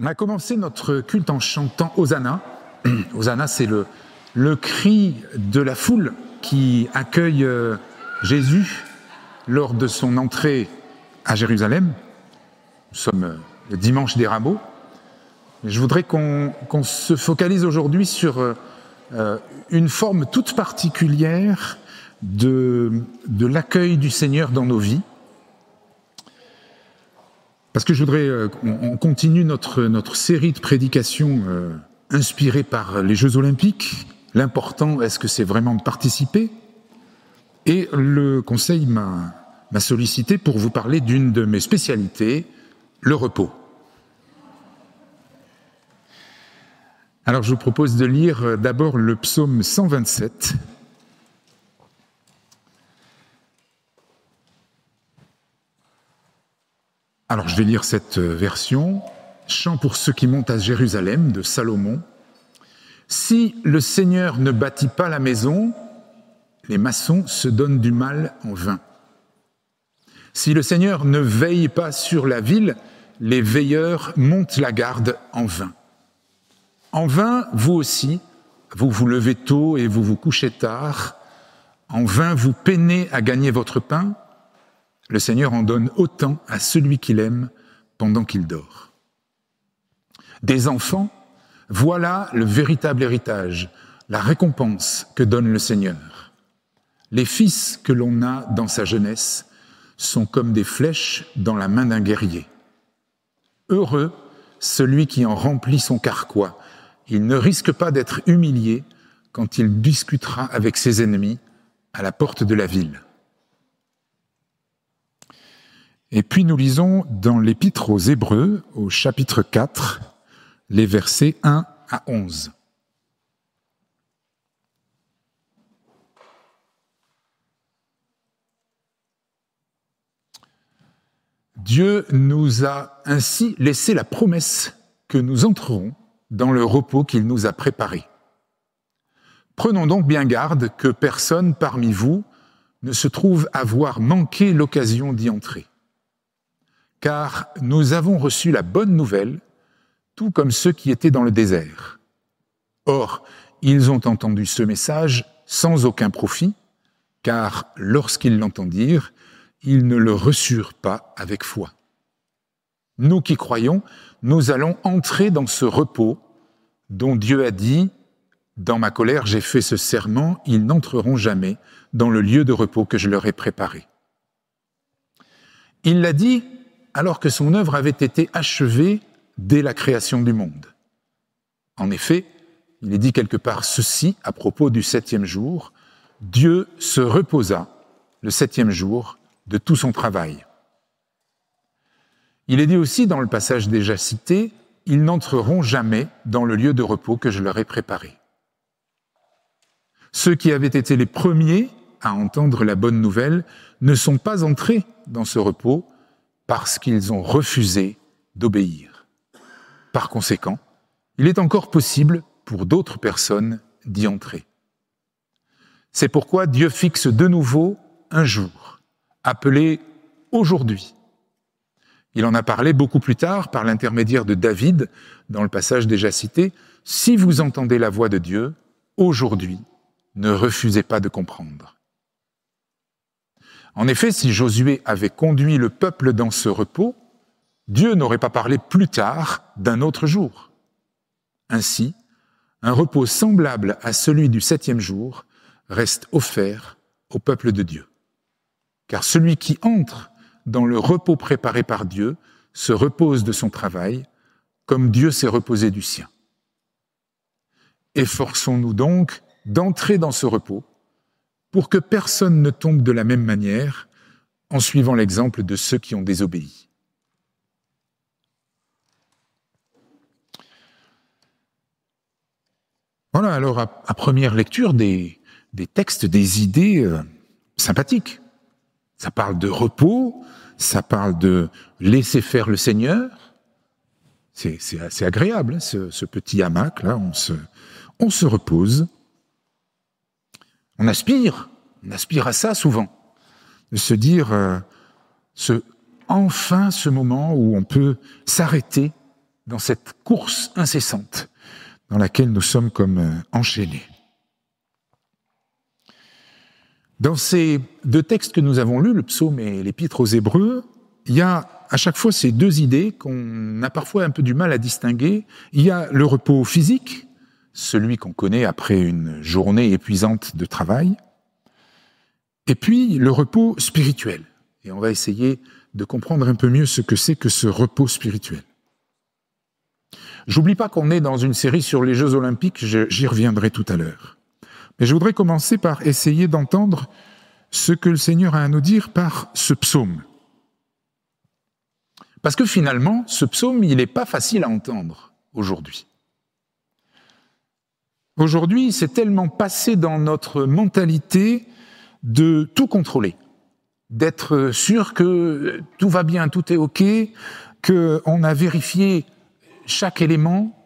On a commencé notre culte en chantant Hosanna. Hosanna, c'est le, cri de la foule qui accueille euh, Jésus lors de son entrée à Jérusalem. Nous sommes euh, le dimanche des rameaux. Je voudrais qu'on se focalise aujourd'hui sur euh, une forme toute particulière de l'accueil du Seigneur dans nos vies. Parce que je voudrais euh, qu'on continue notre, notre série de prédications euh, inspirées par les Jeux Olympiques. L'important, est-ce que c'est vraiment de participer Et le conseil m'a sollicité pour vous parler d'une de mes spécialités, le repos. Alors je vous propose de lire d'abord le psaume 127 Alors je vais lire cette euh, version. Chant pour ceux qui montent à Jérusalem de Salomon. Si le Seigneur ne bâtit pas la maison, les maçons se donnent du mal en vain. Si le Seigneur ne veille pas sur la ville, les veilleurs montent la garde en vain. En vain, vous aussi, vous vous levez tôt et vous vous couchez tard. En vain, vous peinez à gagner votre pain. Le Seigneur en donne autant à celui qu'il aime pendant qu'il dort. Des enfants, voilà le véritable héritage, la récompense que donne le Seigneur. Les fils que l'on a dans sa jeunesse sont comme des flèches dans la main d'un guerrier. Heureux celui qui en remplit son carquois. Il ne risque pas d'être humilié quand il discutera avec ses ennemis à la porte de la ville. Et puis nous lisons dans l'épître aux Hébreux, au chapitre 4, les versets 1 à 11. Dieu nous a ainsi laissé la promesse que nous entrerons dans le repos qu'il nous a préparé. Prenons donc bien garde que personne parmi vous ne se trouve avoir manqué l'occasion d'y entrer car nous avons reçu la bonne nouvelle, tout comme ceux qui étaient dans le désert. Or, ils ont entendu ce message sans aucun profit, car lorsqu'ils l'entendirent, ils ne le reçurent pas avec foi. Nous qui croyons, nous allons entrer dans ce repos dont Dieu a dit, Dans ma colère j'ai fait ce serment, ils n'entreront jamais dans le lieu de repos que je leur ai préparé. Il l'a dit alors que son œuvre avait été achevée dès la création du monde. En effet, il est dit quelque part ceci à propos du septième jour, Dieu se reposa le septième jour de tout son travail. Il est dit aussi dans le passage déjà cité, ils n'entreront jamais dans le lieu de repos que je leur ai préparé. Ceux qui avaient été les premiers à entendre la bonne nouvelle ne sont pas entrés dans ce repos parce qu'ils ont refusé d'obéir. Par conséquent, il est encore possible pour d'autres personnes d'y entrer. C'est pourquoi Dieu fixe de nouveau un jour, appelé aujourd'hui. Il en a parlé beaucoup plus tard par l'intermédiaire de David, dans le passage déjà cité, Si vous entendez la voix de Dieu, aujourd'hui, ne refusez pas de comprendre. En effet, si Josué avait conduit le peuple dans ce repos, Dieu n'aurait pas parlé plus tard d'un autre jour. Ainsi, un repos semblable à celui du septième jour reste offert au peuple de Dieu. Car celui qui entre dans le repos préparé par Dieu se repose de son travail, comme Dieu s'est reposé du sien. Efforçons-nous donc d'entrer dans ce repos pour que personne ne tombe de la même manière en suivant l'exemple de ceux qui ont désobéi. Voilà alors à, première lecture des, textes, des idées euh, sympathiques. Ça parle de repos, ça parle de laisser faire le Seigneur. C'est, assez agréable, hein, ce, petit hamac, là, on se repose. On aspire, on aspire à ça souvent, de se dire, euh, ce, enfin ce moment où on peut s'arrêter dans cette course incessante dans laquelle nous sommes comme euh, enchaînés. Dans ces deux textes que nous avons lus, le psaume et l'épître aux Hébreux, il y a à chaque fois ces deux idées qu'on a parfois un peu du mal à distinguer. Il y a le repos physique, celui qu'on connaît après une journée épuisante de travail, et puis le repos spirituel. Et on va essayer de comprendre un peu mieux ce que c'est que ce repos spirituel. J'oublie pas qu'on est dans une série sur les Jeux olympiques, j'y reviendrai tout à l'heure. Mais je voudrais commencer par essayer d'entendre ce que le Seigneur a à nous dire par ce psaume. Parce que finalement, ce psaume, il n'est pas facile à entendre aujourd'hui. Aujourd'hui, c'est tellement passé dans notre mentalité de tout contrôler, d'être sûr que tout va bien, tout est OK, qu'on a vérifié chaque élément.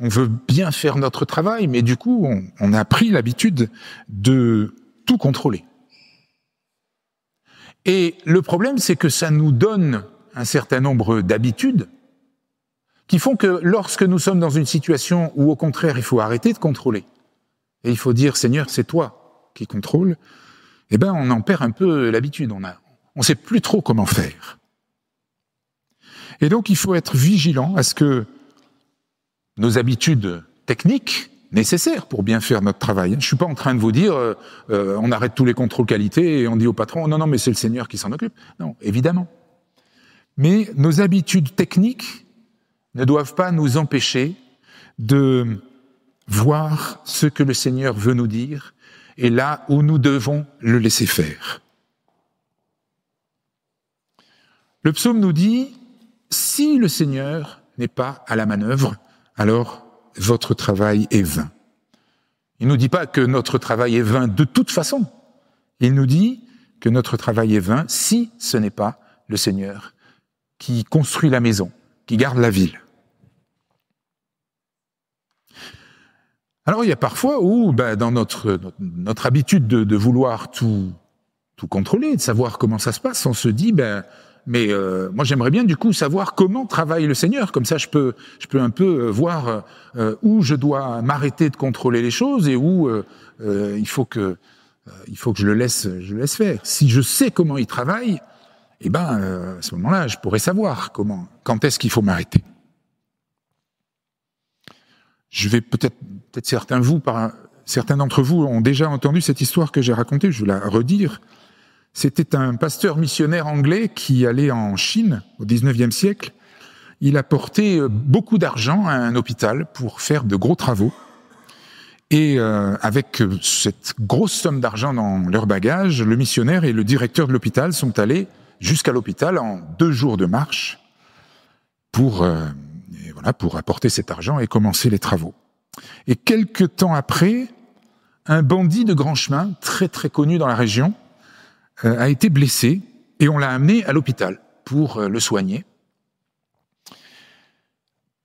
On veut bien faire notre travail, mais du coup, on, on a pris l'habitude de tout contrôler. Et le problème, c'est que ça nous donne un certain nombre d'habitudes qui font que lorsque nous sommes dans une situation où au contraire il faut arrêter de contrôler et il faut dire Seigneur c'est toi qui contrôles », eh ben on en perd un peu l'habitude, on a on sait plus trop comment faire. Et donc il faut être vigilant à ce que nos habitudes techniques nécessaires pour bien faire notre travail. Hein. Je ne suis pas en train de vous dire euh, euh, on arrête tous les contrôles qualité et on dit au patron non non mais c'est le Seigneur qui s'en occupe. Non, évidemment. Mais nos habitudes techniques ne doivent pas nous empêcher de voir ce que le Seigneur veut nous dire et là où nous devons le laisser faire. Le psaume nous dit, si le Seigneur n'est pas à la manœuvre, alors votre travail est vain. Il ne nous dit pas que notre travail est vain de toute façon. Il nous dit que notre travail est vain si ce n'est pas le Seigneur qui construit la maison, qui garde la ville. Alors il y a parfois où, bah, dans notre, notre, habitude de, vouloir tout, tout contrôler, de savoir comment ça se passe, on se dit, ben, mais euh, moi j'aimerais bien du coup savoir comment travaille le Seigneur, comme ça je peux, je peux un peu euh, voir euh, où je dois m'arrêter de contrôler les choses et où il faut que il faut que je le laisse, je laisse faire. Si je sais comment il travaille, et eh ben à ce moment-là je pourrais savoir comment, quand est-ce qu'il faut m'arrêter je vais peut-être, peut-être certains vous, par, certains d'entre vous ont déjà entendu cette histoire que j'ai racontée, je vais la redire. C'était un pasteur missionnaire anglais qui allait en Chine au 19e siècle. Il apportait euh, beaucoup d'argent à un hôpital pour faire de gros travaux. Et euh, avec euh, cette grosse somme d'argent dans leur bagage, le missionnaire et le directeur de l'hôpital sont allés jusqu'à l'hôpital en deux jours de marche pour pour apporter cet argent et commencer les travaux. Et quelques temps après, un bandit de grand chemin, très très connu dans la région, euh, a été blessé et on l'a amené à l'hôpital pour euh, le soigner.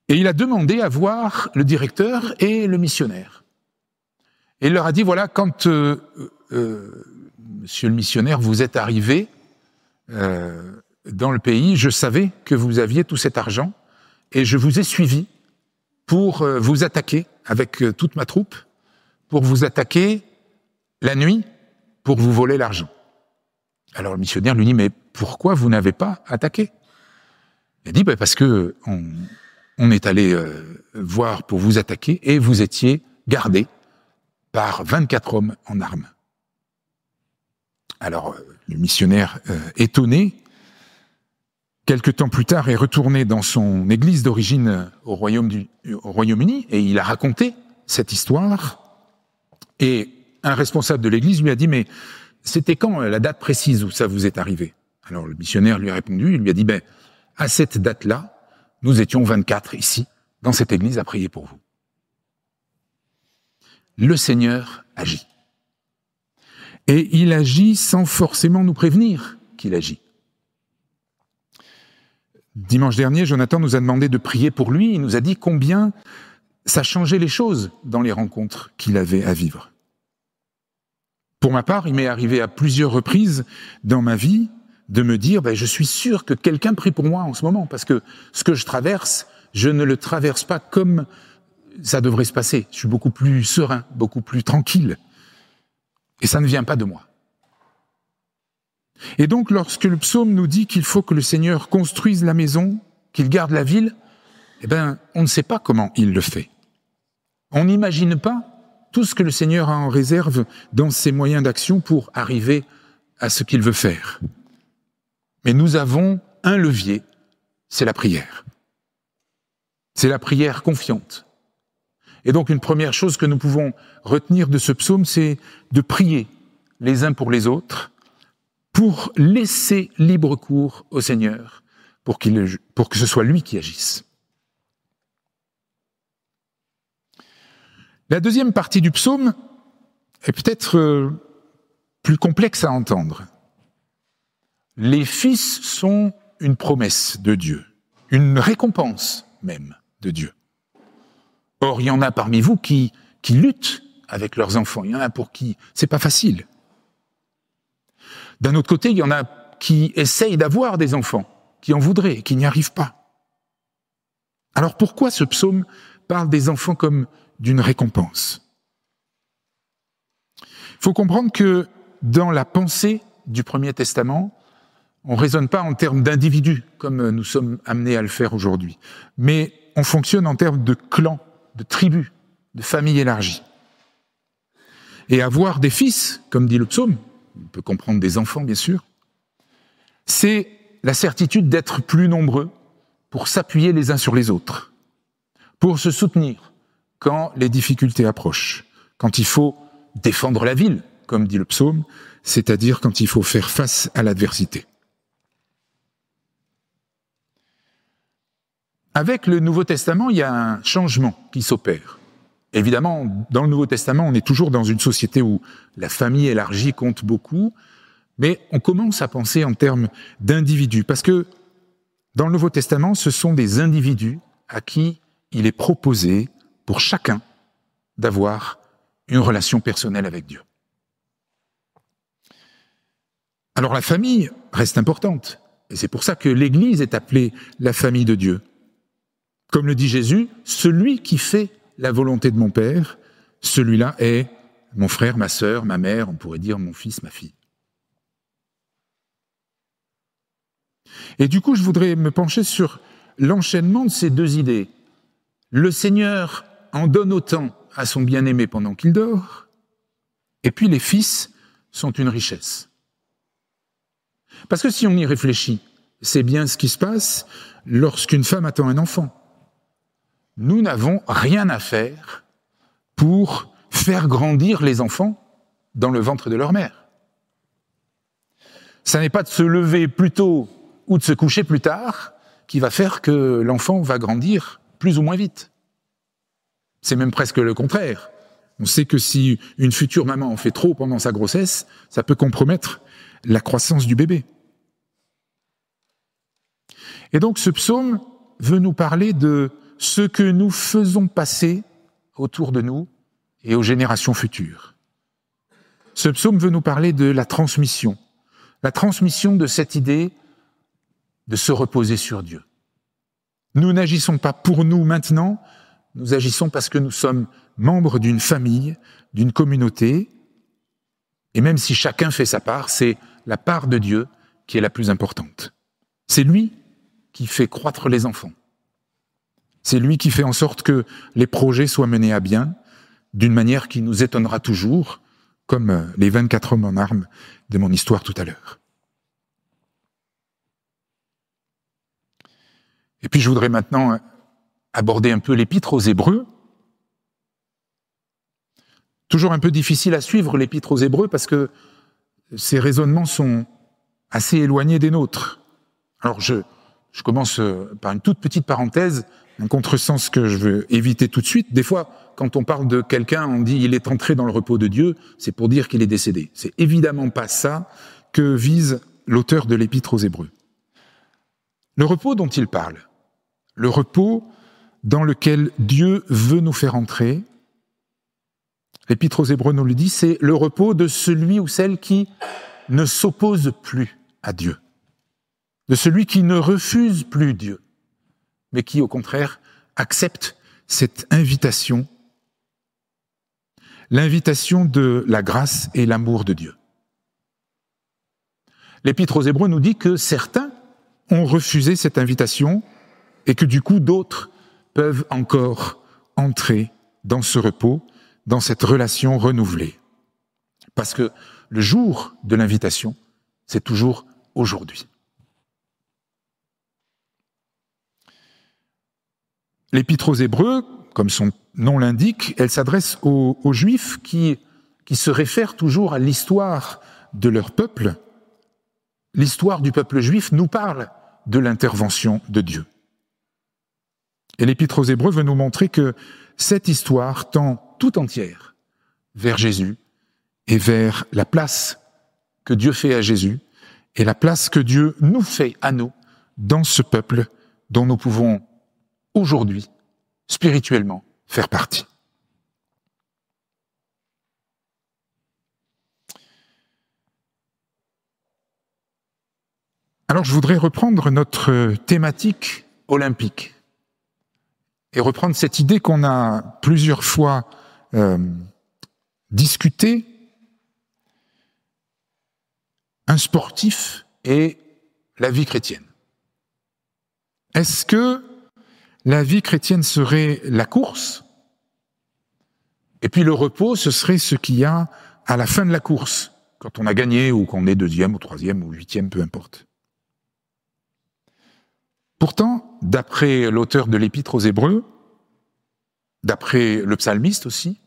Et il a demandé à voir le directeur et le missionnaire. Et il leur a dit, voilà, quand euh, monsieur le missionnaire, vous êtes arrivé dans le pays, je savais que vous aviez tout cet argent et je vous ai suivi pour euh, vous attaquer avec euh, toute ma troupe, pour vous attaquer la nuit, pour vous voler l'argent. Alors le missionnaire lui dit, mais pourquoi vous n'avez pas attaqué Il dit, bah, parce que on, est allé euh, voir pour vous attaquer et vous étiez gardé par 24 hommes en armes. Alors le missionnaire, étonné, quelque temps plus tard, est retourné dans son église d'origine au Royaume-Uni Royaume et il a raconté cette histoire. Et un responsable de l'église lui a dit, mais c'était quand euh, la date précise où ça vous est arrivé Alors le missionnaire lui a répondu, il lui a dit, ben, à cette date-là, nous étions 24 ici, dans cette église, à prier pour vous. Le Seigneur agit. Et il agit sans forcément nous prévenir qu'il agit. Dimanche dernier, Jonathan nous a demandé de prier pour lui. Il nous a dit combien ça changeait les choses dans les rencontres qu'il avait à vivre. Pour ma part, il m'est arrivé à plusieurs reprises dans ma vie de me dire ben, je suis sûr que quelqu'un prie pour moi en ce moment, parce que ce que je traverse, je ne le traverse pas comme ça devrait se passer. Je suis beaucoup plus serein, beaucoup plus tranquille. Et ça ne vient pas de moi. Et donc lorsque le psaume nous dit qu'il faut que le Seigneur construise la maison, qu'il garde la ville, eh bien on ne sait pas comment il le fait. On n'imagine pas tout ce que le Seigneur a en réserve dans ses moyens d'action pour arriver à ce qu'il veut faire. Mais nous avons un levier, c'est la prière. C'est la prière confiante. Et donc une première chose que nous pouvons retenir de ce psaume, c'est de prier les uns pour les autres pour laisser libre cours au Seigneur, pour, que ce soit lui qui agisse. La deuxième partie du psaume est peut-être euh, plus complexe à entendre. Les fils sont une promesse de Dieu, une récompense même de Dieu. Or, il y en a parmi vous qui, qui luttent avec leurs enfants, il y en a pour qui c'est pas facile. D'un autre côté, il y en a qui essayent d'avoir des enfants, qui en voudraient et qui n'y arrivent pas. Alors pourquoi ce psaume parle des enfants comme d'une récompense Il faut comprendre que dans la pensée du Premier Testament, on ne raisonne pas en termes d'individus comme nous sommes amenés à le faire aujourd'hui, mais on fonctionne en termes de clans, de tribus, de familles élargies. Et avoir des fils, comme dit le psaume, on peut comprendre des enfants bien sûr, c'est la certitude d'être plus nombreux pour s'appuyer les uns sur les autres, pour se soutenir quand les difficultés approchent, quand il faut défendre la ville, comme dit le psaume, c'est-à-dire quand il faut faire face à l'adversité. Avec le Nouveau Testament, il y a un changement qui s'opère. Évidemment, dans le Nouveau Testament, on est toujours dans une société où la famille élargie compte beaucoup, mais on commence à penser en termes d'individus, parce que dans le Nouveau Testament, ce sont des individus à qui il est proposé pour chacun d'avoir une relation personnelle avec Dieu. Alors la famille reste importante, et c'est pour ça que l'Église est appelée la famille de Dieu. Comme le dit Jésus, celui qui fait la volonté de mon père, celui-là est mon frère, ma sœur, ma mère, on pourrait dire mon fils, ma fille. Et du coup, je voudrais me pencher sur l'enchaînement de ces deux idées. Le Seigneur en donne autant à son bien-aimé pendant qu'il dort, et puis les fils sont une richesse. Parce que si on y réfléchit, c'est bien ce qui se passe lorsqu'une femme attend un enfant nous n'avons rien à faire pour faire grandir les enfants dans le ventre de leur mère. Ça n'est pas de se lever plus tôt ou de se coucher plus tard qui va faire que l'enfant va grandir plus ou moins vite. C'est même presque le contraire. On sait que si une future maman en fait trop pendant sa grossesse, ça peut compromettre la croissance du bébé. Et donc ce psaume veut nous parler de ce que nous faisons passer autour de nous et aux générations futures. Ce psaume veut nous parler de la transmission, la transmission de cette idée de se reposer sur Dieu. Nous n'agissons pas pour nous maintenant, nous agissons parce que nous sommes membres d'une famille, d'une communauté, et même si chacun fait sa part, c'est la part de Dieu qui est la plus importante. C'est lui qui fait croître les enfants. C'est lui qui fait en sorte que les projets soient menés à bien d'une manière qui nous étonnera toujours, comme euh, les 24 hommes en armes de mon histoire tout à l'heure. Et puis je voudrais maintenant euh, aborder un peu l'épître aux Hébreux. Toujours un peu difficile à suivre l'épître aux Hébreux parce que ses raisonnements sont assez éloignés des nôtres. Alors je commence euh, par une toute petite parenthèse un contresens que je veux éviter tout de suite. Des fois, quand on parle de quelqu'un, on dit il est entré dans le repos de Dieu, c'est pour dire qu'il est décédé. C'est évidemment pas ça que vise l'auteur de l'épître aux Hébreux. Le repos dont il parle, le repos dans lequel Dieu veut nous faire entrer, l'épître aux Hébreux nous le dit, c'est le repos de celui ou celle qui ne s'oppose plus à Dieu, de celui qui ne refuse plus Dieu, mais qui, au contraire, accepte cette invitation, l'invitation de la grâce et l'amour de Dieu. L'Épître aux Hébreux nous dit que certains ont refusé cette invitation et que du coup d'autres peuvent encore entrer dans ce repos, dans cette relation renouvelée. Parce que le jour de l'invitation, c'est toujours aujourd'hui. L'Épître aux Hébreux, comme son nom l'indique, elle s'adresse aux, Juifs qui, qui se réfèrent toujours à l'histoire de leur peuple. L'histoire du peuple juif nous parle de l'intervention de Dieu. Et l'Épître aux Hébreux veut nous montrer que cette histoire tend tout entière vers Jésus et vers la place que Dieu fait à Jésus et la place que Dieu nous fait à nous dans ce peuple dont nous pouvons aujourd'hui, spirituellement, faire partie. Alors je voudrais reprendre notre thématique olympique et reprendre cette idée qu'on a plusieurs fois euh, discutée. Un sportif et la vie chrétienne. Est-ce que la vie chrétienne serait la course, et puis le repos, ce serait ce qu'il y a à la fin de la course, quand on a gagné ou qu'on est deuxième ou troisième ou huitième, peu importe. Pourtant, d'après l'auteur de l'épître aux Hébreux, d'après le psalmiste aussi,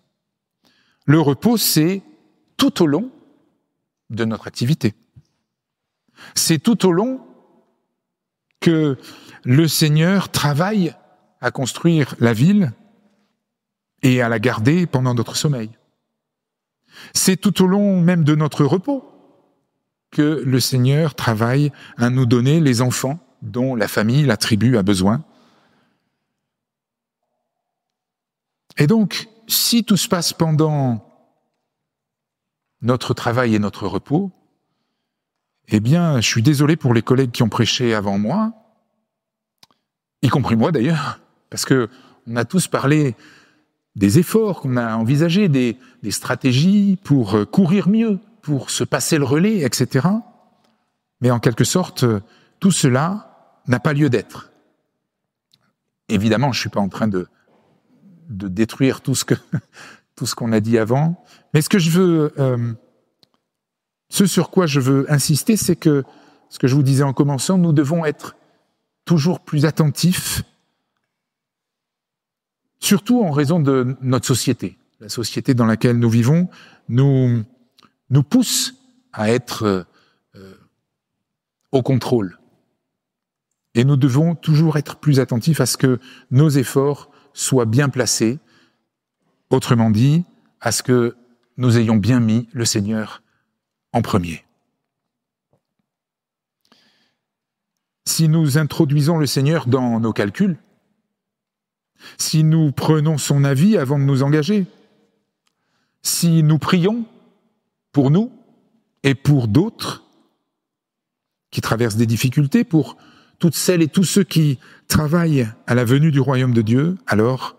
le repos, c'est tout au long de notre activité. C'est tout au long que le Seigneur travaille à construire la ville et à la garder pendant notre sommeil. C'est tout au long même de notre repos que le Seigneur travaille à nous donner les enfants dont la famille, la tribu a besoin. Et donc, si tout se passe pendant notre travail et notre repos, eh bien, je suis désolé pour les collègues qui ont prêché avant moi, y compris moi d'ailleurs, parce que on a tous parlé des efforts qu'on a envisagés, des, stratégies pour euh, courir mieux, pour se passer le relais, etc. Mais en quelque sorte, euh, tout cela n'a pas lieu d'être. Évidemment, je ne suis pas en train de, détruire tout ce que tout ce qu'on a dit avant, mais ce que je veux, euh, ce sur quoi je veux insister, c'est que ce que je vous disais en commençant, nous devons être toujours plus attentifs surtout en raison de notre société. La société dans laquelle nous vivons nous, nous pousse à être euh, au contrôle. Et nous devons toujours être plus attentifs à ce que nos efforts soient bien placés, autrement dit, à ce que nous ayons bien mis le Seigneur en premier. Si nous introduisons le Seigneur dans nos calculs, si nous prenons son avis avant de nous engager, si nous prions pour nous et pour d'autres qui traversent des difficultés, pour toutes celles et tous ceux qui travaillent à la venue du royaume de Dieu, alors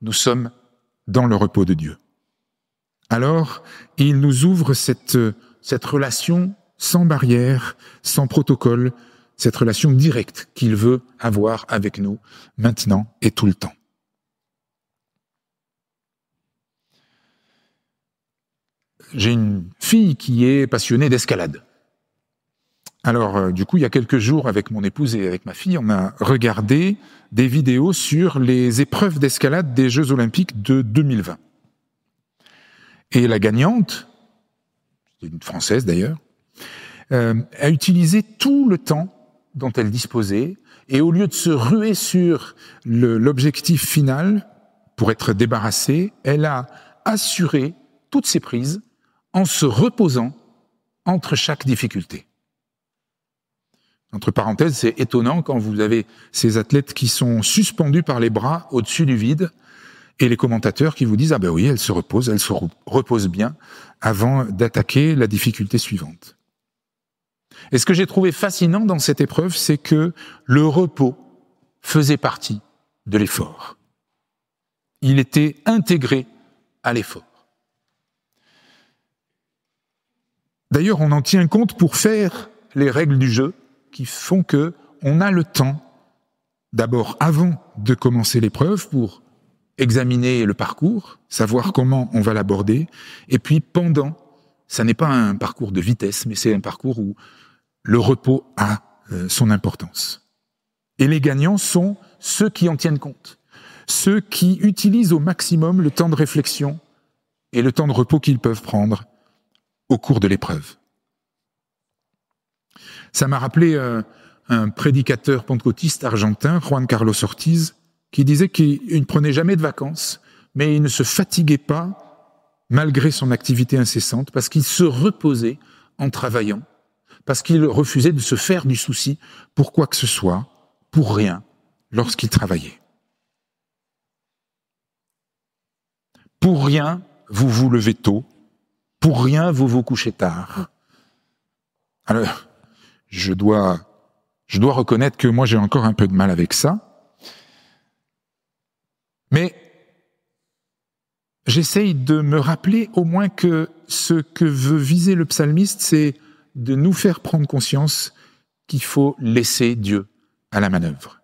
nous sommes dans le repos de Dieu. Alors, il nous ouvre cette, relation sans barrière, sans protocole, cette relation directe qu'il veut avoir avec nous maintenant et tout le temps. J'ai une fille qui est passionnée d'escalade. Alors, euh, du coup, il y a quelques jours, avec mon épouse et avec ma fille, on a regardé des vidéos sur les épreuves d'escalade des Jeux Olympiques de 2020. Et la gagnante, une Française d'ailleurs, euh, a utilisé tout le temps dont elle disposait, et au lieu de se ruer sur l'objectif final pour être débarrassée, elle a assuré toutes ses prises en se reposant entre chaque difficulté. Entre parenthèses, c'est étonnant quand vous avez ces athlètes qui sont suspendus par les bras au-dessus du vide et les commentateurs qui vous disent Ah ben oui, elle se repose, elle se repose bien avant d'attaquer la difficulté suivante. Et ce que j'ai trouvé fascinant dans cette épreuve, c'est que le repos faisait partie de l'effort. Il était intégré à l'effort. D'ailleurs, on en tient compte pour faire les règles du jeu qui font que on a le temps d'abord avant de commencer l'épreuve pour examiner le parcours, savoir comment on va l'aborder et puis pendant ça n'est pas un parcours de vitesse, mais c'est un parcours où le repos a euh, son importance. Et les gagnants sont ceux qui en tiennent compte, ceux qui utilisent au maximum le temps de réflexion et le temps de repos qu'ils peuvent prendre au cours de l'épreuve. Ça m'a rappelé euh, un prédicateur pentecôtiste argentin, Juan Carlos Ortiz, qui disait qu'il ne prenait jamais de vacances, mais il ne se fatiguait pas malgré son activité incessante, parce qu'il se reposait en travaillant, parce qu'il refusait de se faire du souci pour quoi que ce soit, pour rien, lorsqu'il travaillait. Pour rien, vous vous levez tôt, pour rien, vous vous couchez tard. Alors, je dois, je dois reconnaître que moi j'ai encore un peu de mal avec ça. Mais j'essaye de me rappeler au moins que ce que veut viser le psalmiste, c'est de nous faire prendre conscience qu'il faut laisser Dieu à la manœuvre.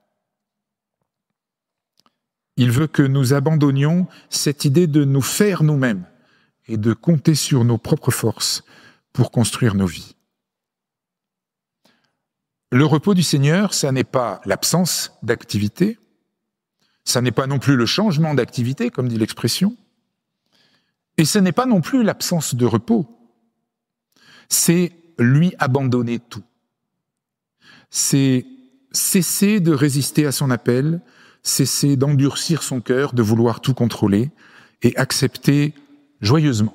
Il veut que nous abandonnions cette idée de nous faire nous-mêmes et de compter sur nos propres forces pour construire nos vies. Le repos du Seigneur, ça n'est pas l'absence d'activité, ça n'est pas non plus le changement d'activité, comme dit l'expression, et ce n'est pas non plus l'absence de repos, c'est lui abandonner tout. C'est cesser de résister à son appel, cesser d'endurcir son cœur, de vouloir tout contrôler, et accepter joyeusement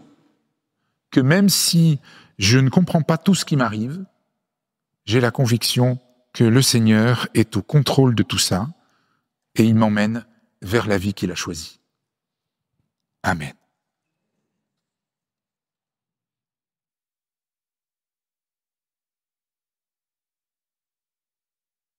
que même si je ne comprends pas tout ce qui m'arrive, j'ai la conviction que le Seigneur est au contrôle de tout ça, et il m'emmène vers la vie qu'il a choisie. Amen.